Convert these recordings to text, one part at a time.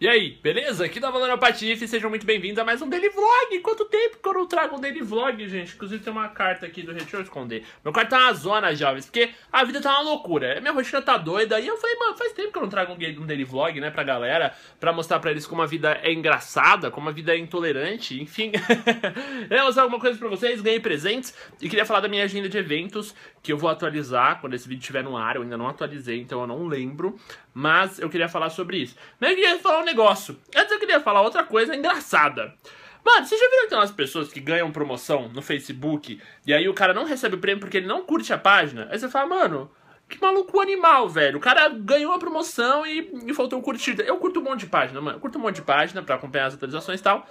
E aí, beleza? Aqui da tá Valor é Patife, sejam muito bem-vindos a mais um Daily Vlog. Quanto tempo que eu não trago um Daily Vlog, gente? Inclusive tem uma carta aqui do Retiro esconder. Meu quarto tá uma zona, jovens, porque a vida tá uma loucura. Minha rotina tá doida. E eu falei, mano, faz tempo que eu não trago um Daily Vlog, né, pra galera, pra mostrar pra eles como a vida é engraçada, como a vida é intolerante, enfim. eu vou mostrar alguma coisa pra vocês, ganhei presentes e queria falar da minha agenda de eventos, que eu vou atualizar quando esse vídeo estiver no ar. Eu ainda não atualizei, então eu não lembro. Mas eu queria falar sobre isso. Mas eu queria falar um negócio. Antes eu queria falar outra coisa engraçada. Mano, vocês já viram aquelas pessoas que ganham promoção no Facebook e aí o cara não recebe o prêmio porque ele não curte a página? Aí você fala, mano, que maluco animal, velho. O cara ganhou a promoção e, e faltou curtida. Eu curto um monte de página, mano. Eu curto um monte de página pra acompanhar as atualizações e tal.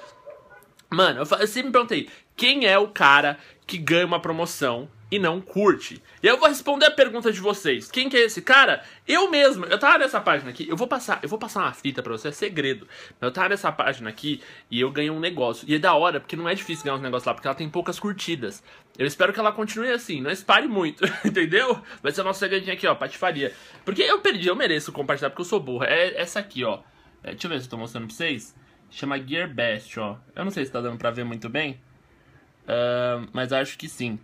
Mano, eu, eu sempre me perguntei, quem é o cara que ganha uma promoção e não curte. E eu vou responder a pergunta de vocês. Quem que é esse cara? Eu mesmo. Eu tava nessa página aqui. Eu vou passar, eu vou passar uma fita para você, é segredo. Eu tava nessa página aqui e eu ganhei um negócio. E é da hora, porque não é difícil ganhar uns um negócios lá, porque ela tem poucas curtidas. Eu espero que ela continue assim, não espare muito, entendeu? Vai ser o nosso segredinho aqui, ó, patifaria. Porque eu perdi, eu mereço compartilhar porque eu sou burro. É essa aqui, ó. É, deixa eu ver se eu tô mostrando pra vocês. Chama Gear Best, ó. Eu não sei se tá dando pra ver muito bem, uh, mas acho que sim.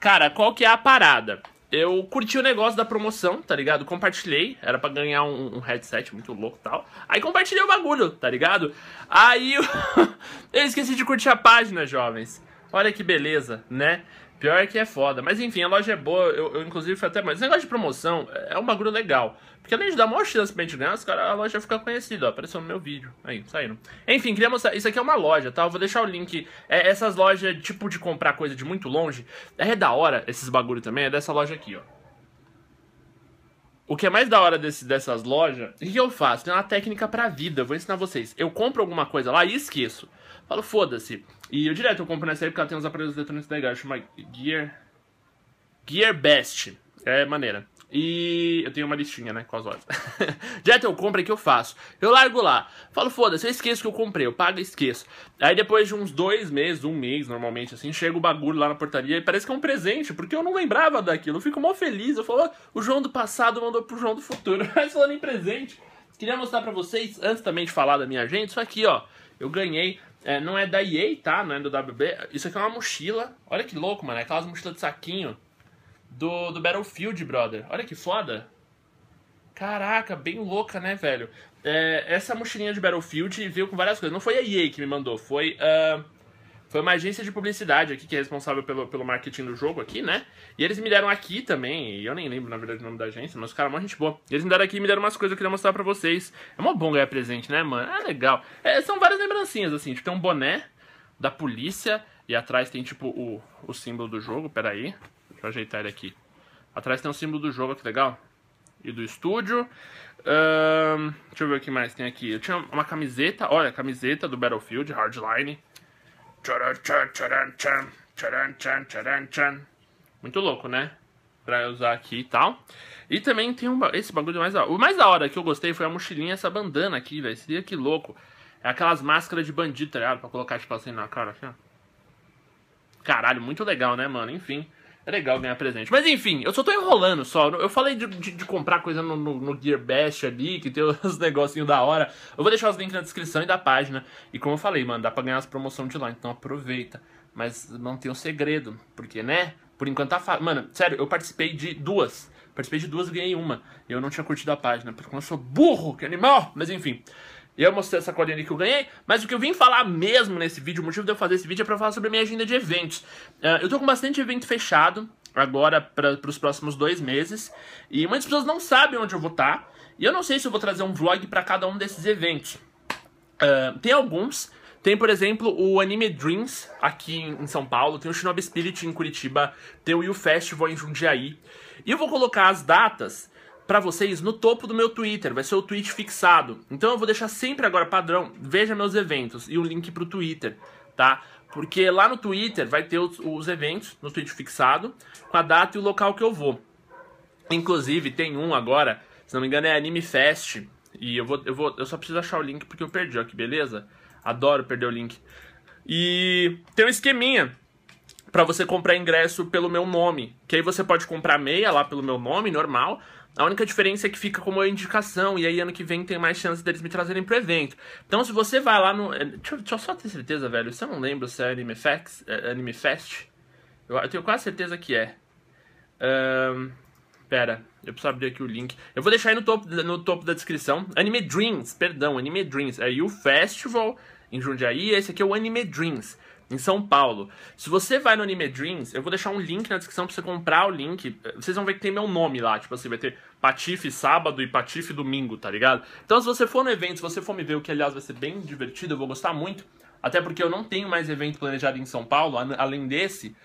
Cara, qual que é a parada? Eu curti o negócio da promoção, tá ligado? Compartilhei, era para ganhar um, um, headset muito louco e tal. Aí compartilhei o bagulho, tá ligado? Aí eu... eu esqueci de curtir a página, jovens. Olha que beleza, né? Pior que é foda. Mas enfim, a loja é boa. Eu, eu inclusive, fui até mais. Esse negócio de promoção é um bagulho legal. Porque além de dar maior chance pra gente ganhar, os cara, a loja fica conhecida. Ó, apareceu no meu vídeo. Aí, saíram. Enfim, queria mostrar. Isso aqui é uma loja, tá? Eu vou deixar o link. É, essas lojas, tipo de comprar coisa de muito longe, é da hora. Esses bagulho também. É dessa loja aqui, ó. O que é mais da hora desse, dessas lojas, o que eu faço? Tem uma técnica pra vida, vou ensinar vocês. Eu compro alguma coisa lá e esqueço. Falo, foda-se. E eu direto eu compro nessa aí porque ela tem uns aparelhos eletrônicos legais, chama Gear. Gear Best. É maneira. E eu tenho uma listinha, né, com as horas. Direto eu compro, e é que eu faço? Eu largo lá, falo, foda-se, eu esqueço que eu comprei, eu pago e esqueço. Aí depois de uns dois meses, um mês, normalmente, assim, chega o bagulho lá na portaria e parece que é um presente, porque eu não lembrava daquilo. Eu fico mó feliz, eu falo, o João do passado mandou pro João do futuro. Mas falando em presente, queria mostrar pra vocês, antes também de falar da minha gente, isso aqui, ó, eu ganhei é, não é da EA, tá? Não é do WB. Isso aqui é uma mochila. Olha que louco, mano. É aquelas mochilas de saquinho do, do Battlefield, brother. Olha que foda. Caraca, bem louca, né, velho? É, essa mochilinha de Battlefield veio com várias coisas. Não foi a EA que me mandou, foi, uh, foi uma agência de publicidade aqui que é responsável pelo, pelo marketing do jogo aqui, né? E eles me deram aqui também, e eu nem lembro, na verdade, o nome da agência, mas os caras, uma gente boa. Eles me deram aqui e me deram umas coisas que eu queria mostrar pra vocês. É uma bom ganhar presente, né, mano? Ah, legal. É, são várias lembrancinhas, assim, tipo, tem um boné da polícia, e atrás tem, tipo, o, o símbolo do jogo, peraí. aí. Deixa eu ajeitar ele aqui. Atrás tem um símbolo do jogo, que legal. E do estúdio. Um, deixa eu ver o que mais tem aqui. Eu tinha uma camiseta, olha, camiseta do Battlefield, Hardline. Muito louco, né? Pra usar aqui e tal. E também tem um, esse bagulho mais da hora. O mais da hora que eu gostei foi a mochilinha essa bandana aqui, velho. Seria que louco. É aquelas máscaras de bandido, tá ligado? Pra colocar, tipo assim, na cara. Aqui, assim, ó. Caralho, muito legal, né, mano? Enfim. É legal ganhar presente. Mas enfim, eu só tô enrolando só. Eu falei de, de, de comprar coisa no, no, no Gearbest ali, que tem os negocinhos da hora. Eu vou deixar os links na descrição e da página. E como eu falei, mano, dá pra ganhar as promoções de lá, então aproveita. Mas não tem um segredo, porque, né? Por enquanto tá fácil. Mano, sério, eu participei de duas. Participei de duas e ganhei uma. Eu não tinha curtido a página, porque eu sou burro, que animal! Mas enfim. Eu mostrei essa colinha que eu ganhei, mas o que eu vim falar mesmo nesse vídeo, o motivo de eu fazer esse vídeo é pra falar sobre a minha agenda de eventos. Ah, eu tô com bastante evento fechado agora para os próximos dois meses, e muitas pessoas não sabem onde eu vou estar, tá, e eu não sei se eu vou trazer um vlog para cada um desses eventos. Uh, tem alguns. Tem, por exemplo, o Anime Dreams aqui em São Paulo, tem o Shinobi Spirit em Curitiba, tem o You Festival em Jundiaí. E eu vou colocar as datas para vocês no topo do meu Twitter, vai ser o tweet fixado. Então eu vou deixar sempre agora padrão, veja meus eventos e o link pro Twitter, tá? Porque lá no Twitter vai ter os, os eventos no tweet fixado, com a data e o local que eu vou. Inclusive tem um agora, se não me engano é Anime Fest, e eu vou eu vou eu só preciso achar o link porque eu perdi, ó, que beleza? Adoro perder o link. E tem um esqueminha para você comprar ingresso pelo meu nome. Que aí você pode comprar meia lá pelo meu nome, normal. A única diferença é que fica como indicação, e aí ano que vem tem mais chance deles me trazerem pro evento. Então se você vai lá no. Eh, deixa, deixa eu só ter certeza, velho. você eu não lembro se é Anime, Facts, é eh, Anime Fest. Eu, eu, tenho quase certeza que é. Um, pera, eu preciso abrir aqui o link. Eu vou deixar aí no topo, no topo da descrição. Anime Dreams, perdão, Anime Dreams. É o Festival em Jundiaí, esse aqui é o Anime Dreams em São Paulo. Se você vai no Anime Dreams, eu vou deixar um link na descrição pra você comprar o link. Vocês vão ver que tem meu nome lá, tipo assim, vai ter Patife sábado e Patife domingo, tá ligado? Então se você for no evento, se você for me ver, o que aliás vai ser bem divertido, eu vou gostar muito. Até porque eu não tenho mais evento planejado em São Paulo, além desse.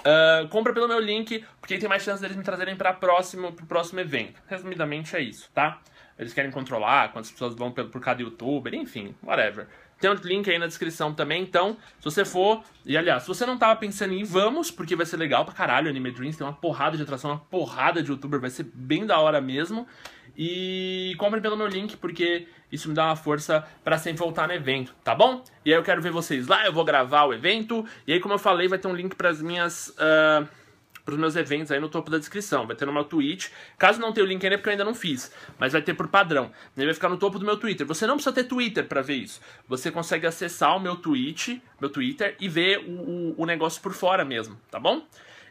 Uh, compra pelo meu link, porque tem mais chance deles me trazerem para próximo, pro próximo evento. Resumidamente é isso, tá? eles querem controlar quantas pessoas vão por, cada youtuber, enfim, whatever. Tem um link aí na descrição também, então, se você for. E aliás, se você não tava pensando em ir, vamos, porque vai ser legal pra caralho Anime Dreams, tem uma porrada de atração, uma porrada de youtuber, vai ser bem da hora mesmo. E compre pelo meu link, porque isso me dá uma força para sempre voltar no evento, tá bom? E aí eu quero ver vocês lá, eu vou gravar o evento. E aí, como eu falei, vai ter um link para as minhas. Uh para os meus eventos aí no topo da descrição. Vai ter no meu Twitch. Caso não tenha o link ainda, é porque eu ainda não fiz. Mas vai ter por padrão. Ele vai ficar no topo do meu Twitter. Você não precisa ter Twitter para ver isso. Você consegue acessar o meu Twitch, meu Twitter e ver o, o, o negócio por fora mesmo, tá bom?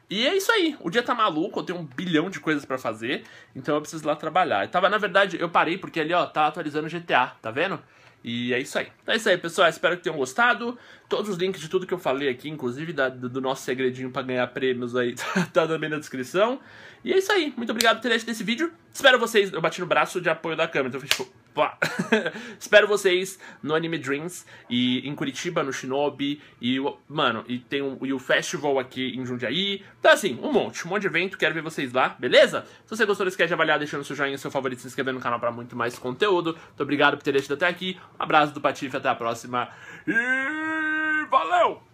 E é isso aí. O dia tá maluco, eu tenho um bilhão de coisas para fazer, então eu preciso ir lá trabalhar. Eu tava, na verdade, eu parei porque ali, ó, tá atualizando o GTA, tá vendo? E é isso aí. Então é isso aí, pessoal. Espero que tenham gostado. Todos os links de tudo que eu falei aqui, inclusive da, do nosso segredinho para ganhar prêmios aí, tá, tá também na descrição. E é isso aí. Muito obrigado por ter assistido esse vídeo. Espero vocês. Eu bati no braço de apoio da câmera, então eu tipo. Pá. Espero vocês no Anime Dreams e em Curitiba, no Shinobi e mano, e tem um, e o festival aqui em Jundiaí. então, assim, um monte, um monte de evento, quero ver vocês lá, beleza? Se você gostou esquece de avaliar deixando seu joinha, seu favorito, se inscrever no canal para muito mais conteúdo. Muito obrigado por ter deixado até aqui. Um abraço do Patife, até a próxima. E valeu!